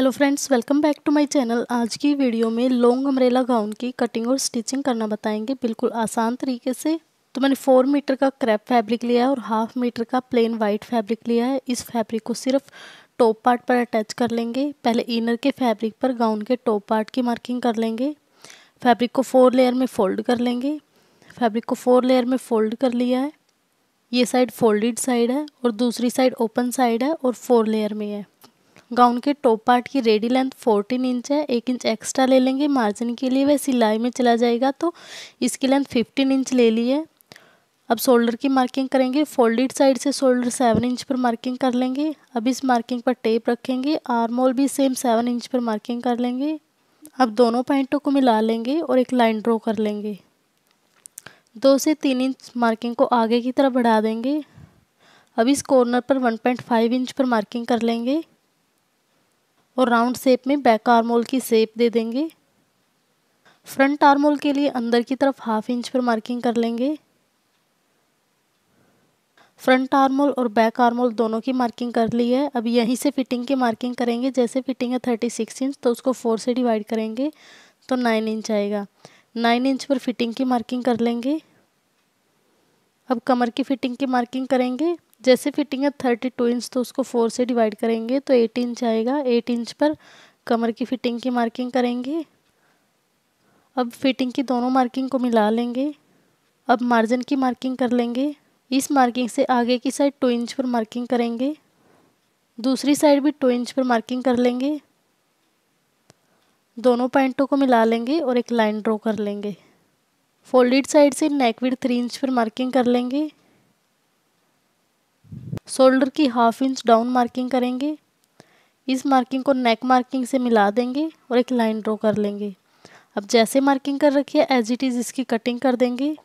hello friends welcome back to my channel आज की video में लॉन्ग अम्ब्रेला गाउन की कटिंग और स्टिचिंग करना बताएंगे बिल्कुल आसान तरीके से तो मैंने फोर मीटर का क्रैप फैब्रिक लिया है और हाफ मीटर का प्लेन वाइट फैब्रिक लिया है इस फैब्रिक को सिर्फ टॉप पार्ट पर अटैच कर लेंगे पहले इनर के फैब्रिक पर गाउन के टॉप पार्ट की मार्किंग कर लेंगे फैब्रिक को फोर लेयर में फोल्ड कर लेंगे फैब्रिक को फोर लेयर में फोल्ड कर लिया है ये साइड फोल्डेड साइड है और दूसरी साइड ओपन साइड है और फोर लेयर में है गाउन के टॉप पार्ट की रेडी लेंथ 14 इंच है एक इंच एक्स्ट्रा ले लेंगे मार्जिन के लिए वह सिलाई में चला जाएगा तो इसकी लेंथ 15 इंच ले ली है अब शोल्डर की मार्किंग करेंगे फोल्डेड साइड से शोल्डर सेवन इंच पर मार्किंग कर लेंगे अब इस मार्किंग पर टेप रखेंगे आर्मोल भी सेम सेवन इंच पर मार्किंग कर लेंगे अब दोनों पैंटों को मिला लेंगे और एक लाइन ड्रॉ कर लेंगे दो से तीन इंच मार्किंग को आगे की तरफ बढ़ा देंगे अब इस कॉर्नर पर 1.5 इंच पर मार्किंग कर लेंगे और राउंड शेप में बैक आर्मोल की शेप दे देंगे फ्रंट आर्मोल के लिए अंदर की तरफ हाफ इंच पर मार्किंग कर लेंगे फ्रंट आर्मोल और बैक आर्मोल दोनों की मार्किंग कर ली है अब यहीं से फिटिंग की मार्किंग करेंगे जैसे फिटिंग है थर्टी सिक्स इंच तो उसको फोर से डिवाइड करेंगे तो नाइन इंच आएगा नाइन इंच पर फिटिंग की मार्किंग कर लेंगे अब कमर की फिटिंग की मार्किंग करेंगे जैसे फिटिंग है थर्टी टू इंच तो उसको फोर से डिवाइड करेंगे तो एट इंच आएगा एट इंच पर कमर की फिटिंग की मार्किंग करेंगे अब फिटिंग की दोनों मार्किंग को मिला लेंगे अब मार्जिन की मार्किंग कर लेंगे इस मार्किंग से आगे की साइड टू इंच पर मार्किंग करेंगे दूसरी साइड भी टू इंच पर मार्किंग कर लेंगे दोनों पॉइंटों को मिला लेंगे और एक लाइन ड्रॉ कर लेंगे फोल्डेड साइड से नेक थ्री इंच पर मार्किंग कर लेंगे शोल्डर की हाफ इंच डाउन मार्किंग करेंगे इस मार्किंग को नेक मार्किंग से मिला देंगे और एक लाइन ड्रॉ कर लेंगे अब जैसे मार्किंग कर रखी है एज इट इज़ इसकी कटिंग कर देंगे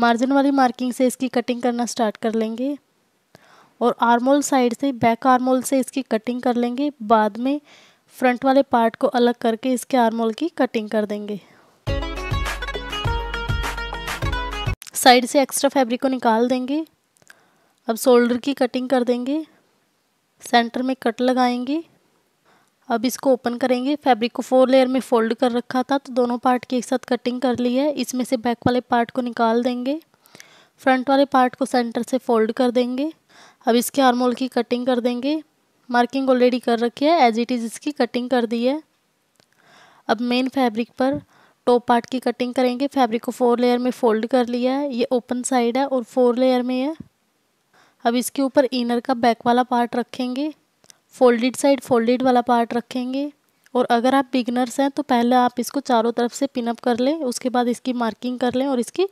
मार्जिन वाली मार्किंग से इसकी कटिंग करना स्टार्ट कर लेंगे और आर्मोल साइड से बैक आर्मोल से इसकी कटिंग कर लेंगे बाद में फ्रंट वाले पार्ट को अलग करके इसके आर्मोल की कटिंग कर देंगे साइड से एक्स्ट्रा फैब्रिक को निकाल देंगे अब शोल्डर की कटिंग कर देंगे सेंटर में कट लगाएंगे अब इसको ओपन करेंगे फैब्रिक को फोर लेयर में फोल्ड कर रखा था तो दोनों पार्ट की एक साथ कटिंग कर ली है इसमें से बैक वाले पार्ट को निकाल देंगे फ्रंट वाले पार्ट को सेंटर से फोल्ड कर देंगे अब इसके हारमोल की कटिंग कर देंगे मार्किंग ऑलरेडी कर रखी है एज इट इज़ इसकी कटिंग कर दी है अब मेन फैब्रिक पर टॉप पार्ट की कटिंग करेंगे फैब्रिक को फोर लेयर में फोल्ड कर लिया है ये ओपन साइड है और फोर लेयर में है अब इसके ऊपर इनर का बैक वाला पार्ट रखेंगे फोल्डेड साइड फोल्डेड वाला पार्ट रखेंगे और अगर आप बिगनर्स हैं तो पहले आप इसको चारों तरफ से पिनअप कर लें उसके बाद इसकी मार्किंग कर लें और इसकी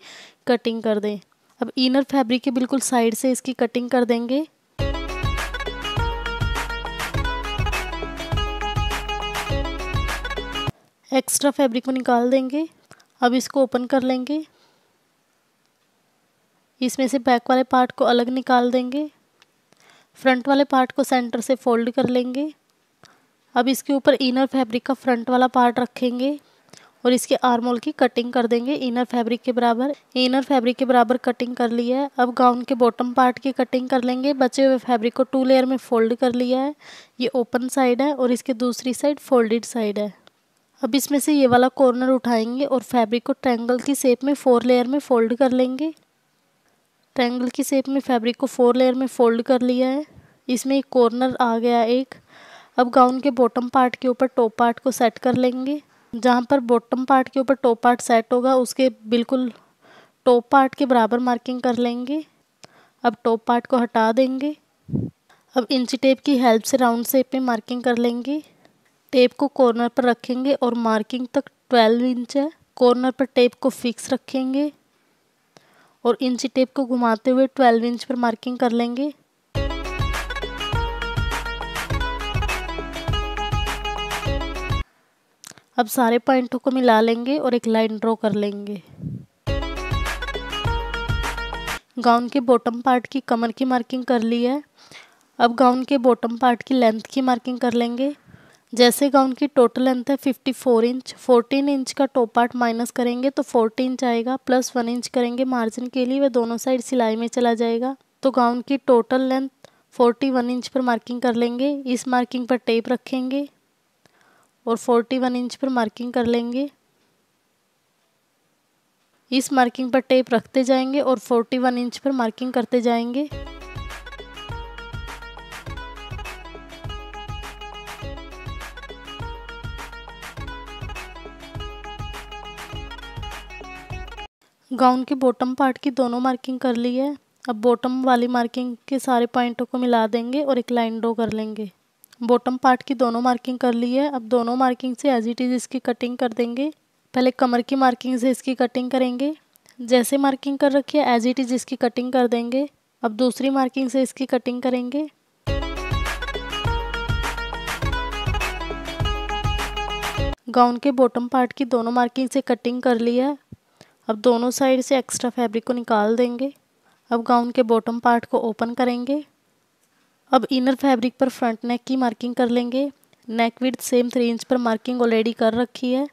कटिंग कर दें अब इनर फैब्रिक के बिल्कुल साइड से इसकी कटिंग कर देंगे एक्स्ट्रा फैब्रिक को निकाल देंगे अब इसको ओपन कर लेंगे इसमें से बैक वाले पार्ट को अलग निकाल देंगे फ्रंट वाले पार्ट को सेंटर से फोल्ड कर लेंगे अब इसके ऊपर इनर फैब्रिक का फ्रंट वाला पार्ट रखेंगे और इसके आर्मोल की कटिंग कर देंगे इनर फैब्रिक के बराबर इनर फैब्रिक के बराबर कटिंग कर लिया है अब गाउन के बॉटम पार्ट की कटिंग कर लेंगे बचे हुए फैब्रिक को टू लेयर में फोल्ड कर लिया है ये ओपन साइड है और इसके दूसरी साइड फोल्डेड साइड है अब इसमें से ये वाला कॉर्नर उठाएंगे और फैब्रिक को ट्रैंगल की शेप में फोर लेयर में फोल्ड कर लेंगे ट्रायंगल की शेप में फैब्रिक को फोर लेयर में फोल्ड कर लिया है इसमें एक कॉर्नर आ गया एक अब गाउन के बॉटम पार्ट के ऊपर टॉप पार्ट को सेट कर लेंगे जहाँ पर बॉटम पार्ट के ऊपर टॉप पार्ट सेट होगा उसके बिल्कुल टॉप पार्ट के बराबर मार्किंग कर लेंगे अब टॉप पार्ट को हटा देंगे अब इंची टेप की हेल्प से राउंड शेप में मार्किंग कर लेंगे टेप को कॉर्नर पर रखेंगे और मार्किंग तक ट्वेल्व इंच है कॉर्नर पर टेप को फिक्स रखेंगे और इंची टेप को घुमाते हुए ट्वेल्व इंच पर मार्किंग कर लेंगे अब सारे पॉइंटों को मिला लेंगे और एक लाइन ड्रॉ कर लेंगे गाउन के बॉटम पार्ट की कमर की मार्किंग कर ली है अब गाउन के बॉटम पार्ट की लेंथ की मार्किंग कर लेंगे जैसे गाउन की टोटल लेंथ है 54 इंच 14 इंच का टॉप पार्ट माइनस करेंगे तो 14 इंच आएगा प्लस वन इंच करेंगे मार्जिन के लिए वह दोनों साइड सिलाई में चला जाएगा तो गाउन की टोटल लेंथ 41 इंच पर मार्किंग कर लेंगे इस मार्किंग पर टेप रखेंगे और 41 इंच पर मार्किंग कर लेंगे इस मार्किंग पर टेप रखते जाएंगे और 41 इंच पर मार्किंग करते जाएंगे गाउन के बॉटम पार्ट की दोनों मार्किंग कर ली है अब बॉटम वाली मार्किंग के सारे पॉइंटों को मिला देंगे और एक लाइन ड्रॉ कर लेंगे बॉटम पार्ट की दोनों मार्किंग कर ली है अब दोनों मार्किंग से एज इट इज़ इसकी कटिंग कर देंगे पहले कमर की मार्किंग से इसकी कटिंग करेंगे जैसे मार्किंग कर रखी है एज इट इज़ इसकी कटिंग कर देंगे अब दूसरी मार्किंग से इसकी कटिंग करेंगे गाउन के बॉटम पार्ट की दोनों मार्किंग से कटिंग कर ली है अब दोनों साइड से एक्स्ट्रा फैब्रिक को निकाल देंगे अब गाउन के बॉटम पार्ट को ओपन करेंगे अब इनर फैब्रिक पर फ्रंट नेक की मार्किंग कर लेंगे neck with same three inch पर मार्किंग ऑलरेडी कर रखी है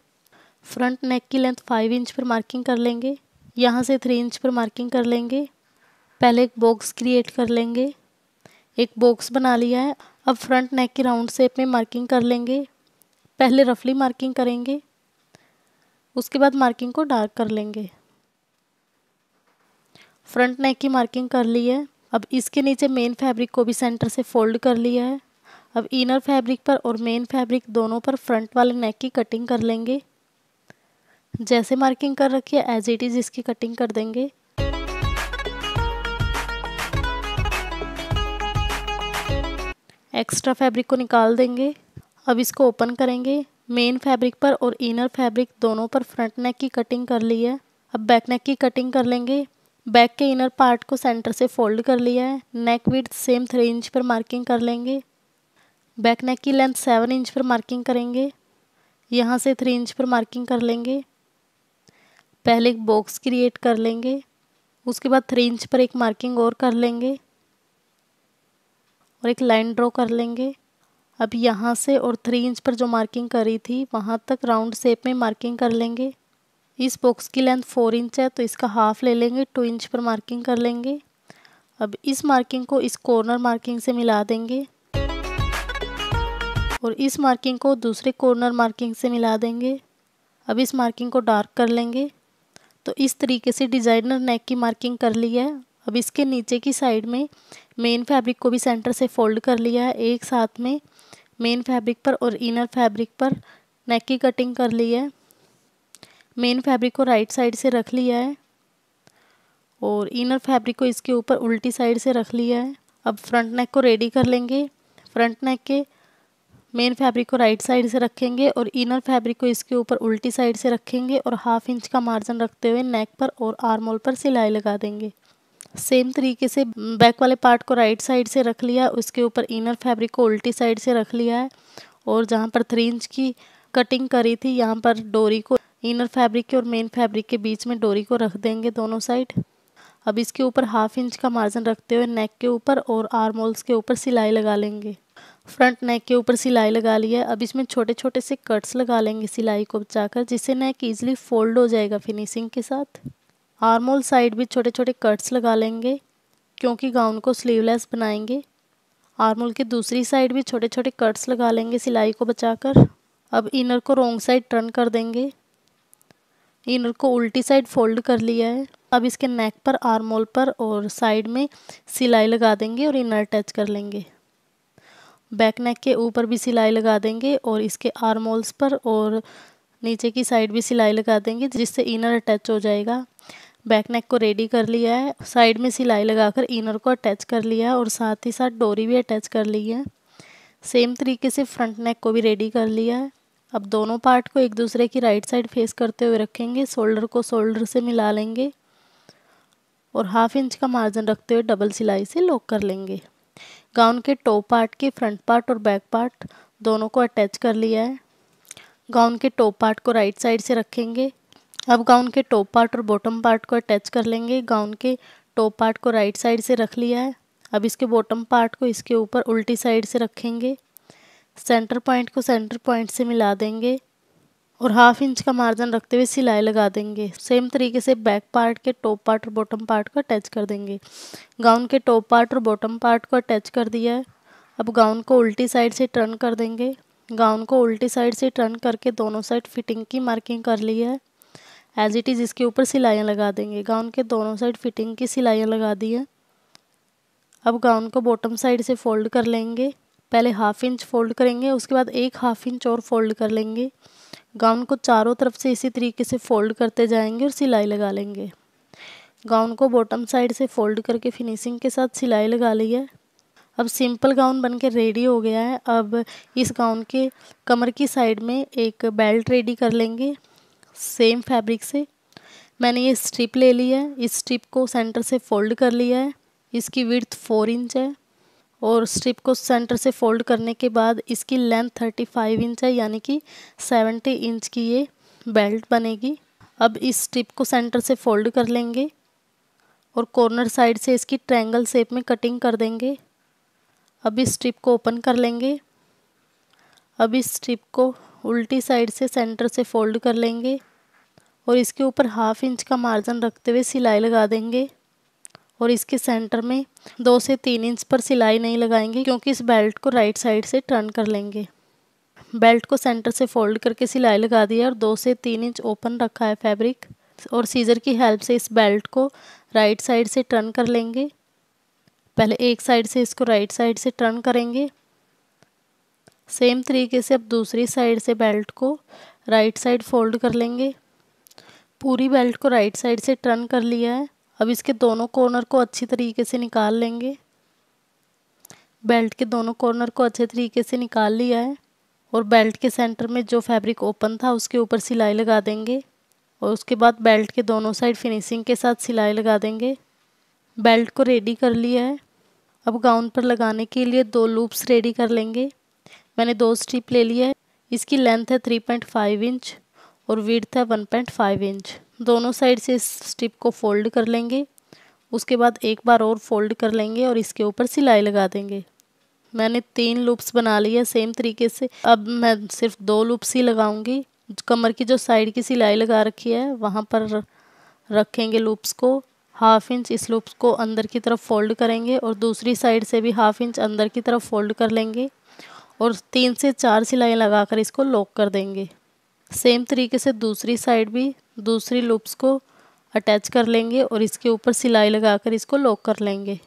फ्रंट नेक की लेंथ फाइव इंच पर मार्किंग कर लेंगे यहाँ से थ्री इंच पर मार्किंग कर लेंगे पहले एक बॉक्स क्रिएट कर लेंगे एक बॉक्स बना लिया है अब फ्रंट नेक की राउंड शेप में मार्किंग कर लेंगे पहले रफली मार्किंग करेंगे उसके बाद मार्किंग को डार्क कर लेंगे फ्रंट नेक की मार्किंग कर ली है अब इसके नीचे मेन फैब्रिक को भी सेंटर से फोल्ड कर लिया है अब इनर फैब्रिक पर और मेन फैब्रिक दोनों पर फ्रंट वाले नेक की कटिंग कर लेंगे जैसे मार्किंग कर रखी है एज इट इज़ इसकी कटिंग कर देंगे एक्स्ट्रा फैब्रिक को निकाल देंगे अब इसको ओपन करेंगे मेन फैब्रिक पर और इनर फैब्रिक दोनों पर फ्रंट नेक की कटिंग कर ली है अब बैक नेक की कटिंग कर लेंगे बैक के इनर पार्ट को सेंटर से फोल्ड कर लिया है neck with same three inch पर मार्किंग कर लेंगे बैक नेक की लेंथ सेवन इंच पर मार्किंग करेंगे यहाँ से थ्री इंच पर मार्किंग कर लेंगे पहले एक बॉक्स क्रिएट कर लेंगे उसके बाद थ्री इंच पर एक मार्किंग और कर लेंगे और एक लाइन ड्रॉ कर लेंगे अब यहाँ से और थ्री इंच पर जो मार्किंग करी थी वहाँ तक राउंड शेप में मार्किंग कर लेंगे इस बॉक्स की लेंथ फोर इंच है तो इसका हाफ ले लेंगे टू इंच पर मार्किंग कर लेंगे अब इस मार्किंग को इस कॉर्नर मार्किंग से मिला देंगे और इस मार्किंग को दूसरे कॉर्नर मार्किंग से मिला देंगे अब इस मार्किंग को डार्क कर लेंगे तो इस तरीके से डिज़ाइनर नेक की मार्किंग कर ली है अब इसके नीचे की साइड में मेन फैब्रिक को भी सेंटर से फोल्ड कर लिया है एक साथ में मेन फैब्रिक पर और इनर फैब्रिक पर नेक की कटिंग कर ली है मेन फैब्रिक को राइट साइड से रख लिया है और इनर फैब्रिक को इसके ऊपर उल्टी साइड से रख लिया है अब फ्रंट नेक को रेडी कर लेंगे फ्रंट नेक के मेन फैब्रिक को राइट साइड से रखेंगे और इनर फैब्रिक को इसके ऊपर उल्टी साइड से रखेंगे और हाफ इंच का मार्जिन रखते हुए नेक पर और आर्मोल पर सिलाई लगा देंगे सेम तरीके से बैक वाले पार्ट को राइट साइड से रख लिया उसके ऊपर इनर फैब्रिक को उल्टी साइड से रख लिया है और जहाँ पर थ्री इंच की कटिंग करी थी यहाँ पर डोरी को इनर फैब्रिक के और मेन फैब्रिक के बीच में डोरी को रख देंगे दोनों साइड अब इसके ऊपर हाफ इंच का मार्जिन रखते हुए नेक के ऊपर और आर्म होल्स के ऊपर सिलाई लगा लेंगे फ्रंट नेक के ऊपर सिलाई लगा ली है अब इसमें छोटे छोटे से कट्स लगा लेंगे सिलाई को बचाकर जिससे नेक ईजिली फोल्ड हो जाएगा फिनिशिंग के साथ आर्मोल साइड भी छोटे छोटे कट्स लगा लेंगे क्योंकि गाउन को स्लीवलेस बनाएंगे आर्मोल की दूसरी साइड भी छोटे छोटे कट्स लगा लेंगे सिलाई को बचाकर अब इनर को रोंग साइड टर्न कर देंगे इनर को उल्टी साइड फोल्ड कर लिया है अब इसके नेक पर आर्मोल पर और साइड में सिलाई लगा देंगे और इनर अटैच कर लेंगे बैक नेक के ऊपर भी सिलाई लगा देंगे और इसके आर्मोल्स पर और नीचे की साइड भी सिलाई लगा देंगे जिससे इनर अटैच हो जाएगा बैक नेक को रेडी कर लिया है साइड में सिलाई लगाकर इनर को अटैच कर लिया है और साथ ही साथ डोरी भी अटैच कर ली है सेम तरीके से फ्रंट नेक को भी रेडी कर लिया है अब दोनों पार्ट को एक दूसरे की राइट साइड फेस करते हुए रखेंगे शोल्डर को शोल्डर से मिला लेंगे और हाफ इंच का मार्जिन रखते हुए डबल सिलाई से लॉक कर लेंगे गाउन के टॉप पार्ट के फ्रंट पार्ट और बैक पार्ट दोनों को अटैच कर लिया है गाउन के टॉप पार्ट को राइट साइड से रखेंगे अब गाउन के टॉप पार्ट और बॉटम पार्ट को अटैच कर लेंगे गाउन के टॉप पार्ट को राइट साइड से रख लिया है अब इसके बॉटम पार्ट को इसके ऊपर उल्टी साइड से रखेंगे सेंटर पॉइंट को सेंटर पॉइंट से मिला देंगे और हाफ इंच का मार्जिन रखते हुए सिलाई लगा देंगे सेम तरीके से बैक पार्ट के टॉप पार्ट और बॉटम पार्ट को अटैच कर देंगे गाउन के टॉप पार्ट और बॉटम पार्ट को अटैच कर दिया है अब गाउन को उल्टी साइड से टर्न कर देंगे गाउन को उल्टी साइड से टर्न करके दोनों साइड फिटिंग की मार्किंग कर ली है एज इट इज़ इसके ऊपर सिलाइयाँ लगा देंगे गाउन के दोनों साइड फिटिंग की सिलाइयाँ लगा दी हैं अब गाउन को बॉटम साइड से फोल्ड कर लेंगे पहले हाफ इंच फोल्ड करेंगे उसके बाद एक हाफ इंच और फोल्ड कर लेंगे गाउन को चारों तरफ से इसी तरीके से फोल्ड करते जाएंगे और सिलाई लगा लेंगे गाउन को बॉटम साइड से फोल्ड करके फिनिशिंग के साथ सिलाई लगा ली है अब सिंपल गाउन बन के रेडी हो गया है अब इस गाउन के कमर की साइड में एक बेल्ट रेडी कर लेंगे सेम फैब्रिक से मैंने ये स्ट्रिप ले ली है इस स्ट्रिप को सेंटर से फोल्ड कर लिया है इसकी विर्थ फोर इंच है और स्ट्रिप को सेंटर से फोल्ड करने के बाद इसकी लेंथ थर्टी फाइव इंच है यानी कि सेवेंटी इंच की ये बेल्ट बनेगी अब इस स्ट्रिप को सेंटर से फोल्ड कर लेंगे और कॉर्नर साइड से इसकी ट्रैंगल शेप में कटिंग कर देंगे अब इस स्ट्रिप को ओपन कर लेंगे अब इस स्ट्रिप को उल्टी साइड से सेंटर से फोल्ड कर लेंगे और इसके ऊपर हाफ इंच का मार्जिन रखते हुए सिलाई लगा देंगे और इसके सेंटर में दो से तीन इंच पर सिलाई नहीं लगाएंगे क्योंकि इस बेल्ट को राइट साइड से टर्न कर लेंगे बेल्ट को सेंटर से फोल्ड करके सिलाई लगा दिया और दो से तीन इंच ओपन रखा है फैब्रिक और सीजर की हेल्प से इस बेल्ट को राइट साइड से टर्न कर लेंगे पहले एक साइड से इसको राइट साइड से टर्न करेंगे सेम तरीके से अब दूसरी साइड से बेल्ट को राइट साइड फोल्ड कर लेंगे पूरी बेल्ट को राइट साइड से टर्न कर लिया है अब इसके दोनों कॉर्नर को अच्छी तरीके से निकाल लेंगे बेल्ट के दोनों कॉर्नर को अच्छे तरीके से निकाल लिया है और बेल्ट के सेंटर में जो फैब्रिक ओपन था उसके ऊपर सिलाई लगा देंगे और उसके बाद बेल्ट के दोनों साइड फिनिशिंग के साथ सिलाई लगा देंगे बेल्ट को रेडी कर लिया है अब गाउन पर लगाने के लिए दो लूप्स रेडी कर लेंगे मैंने दो स्ट्रिप ले लिया है इसकी लेंथ है थ्री पॉइंट फाइव इंच और विड्थ है वन पॉइंट फाइव इंच दोनों साइड से इस स्टिप को फोल्ड कर लेंगे उसके बाद एक बार और फोल्ड कर लेंगे और इसके ऊपर सिलाई लगा देंगे मैंने तीन लूप्स बना लिया सेम तरीके से अब मैं सिर्फ दो लूप्स ही लगाऊंगी कमर की जो साइड की सिलाई लगा रखी है वहाँ पर रखेंगे लूप्स को हाफ इंच इस लूप्स को अंदर की तरफ फोल्ड करेंगे और दूसरी साइड से भी हाफ इंच अंदर की तरफ फोल्ड कर लेंगे और तीन से चार सिलाई लगाकर इसको लॉक कर देंगे सेम तरीके से दूसरी साइड भी दूसरी लूप्स को अटैच कर लेंगे और इसके ऊपर सिलाई लगाकर इसको लॉक कर लेंगे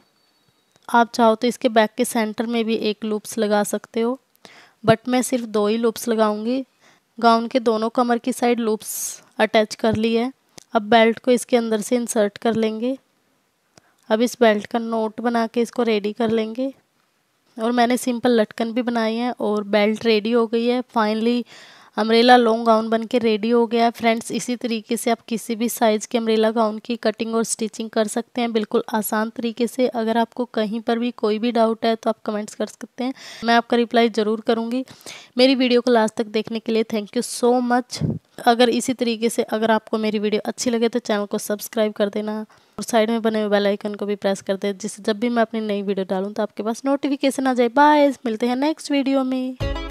आप चाहो तो इसके बैक के सेंटर में भी एक लूप्स लगा सकते हो बट मैं सिर्फ दो ही लूप्स लगाऊंगी गाउन के दोनों कमर की साइड लूप्स अटैच कर ली है अब बेल्ट को इसके अंदर से इंसर्ट कर लेंगे अब इस बेल्ट का नोट बना के इसको रेडी कर लेंगे और मैंने सिंपल लटकन भी बनाई है और बेल्ट रेडी हो गई है फाइनली अम्ब्रेला लॉन्ग गाउन बन के रेडी हो गया है फ्रेंड्स इसी तरीके से आप किसी भी साइज़ के अम्ब्रेला गाउन की कटिंग और स्टिचिंग कर सकते हैं बिल्कुल आसान तरीके से अगर आपको कहीं पर भी कोई भी डाउट है तो आप कमेंट्स कर सकते हैं मैं आपका रिप्लाई ज़रूर करूँगी मेरी वीडियो को लास्ट तक देखने के लिए थैंक यू सो मच अगर इसी तरीके से अगर आपको मेरी वीडियो अच्छी लगे तो चैनल को सब्सक्राइब कर देना और साइड में बने हुए बेल आइकन को भी प्रेस कर दे जिससे जब भी मैं अपनी नई वीडियो डालूँ तो आपके पास नोटिफिकेशन आ जाए बाय मिलते हैं नेक्स्ट वीडियो में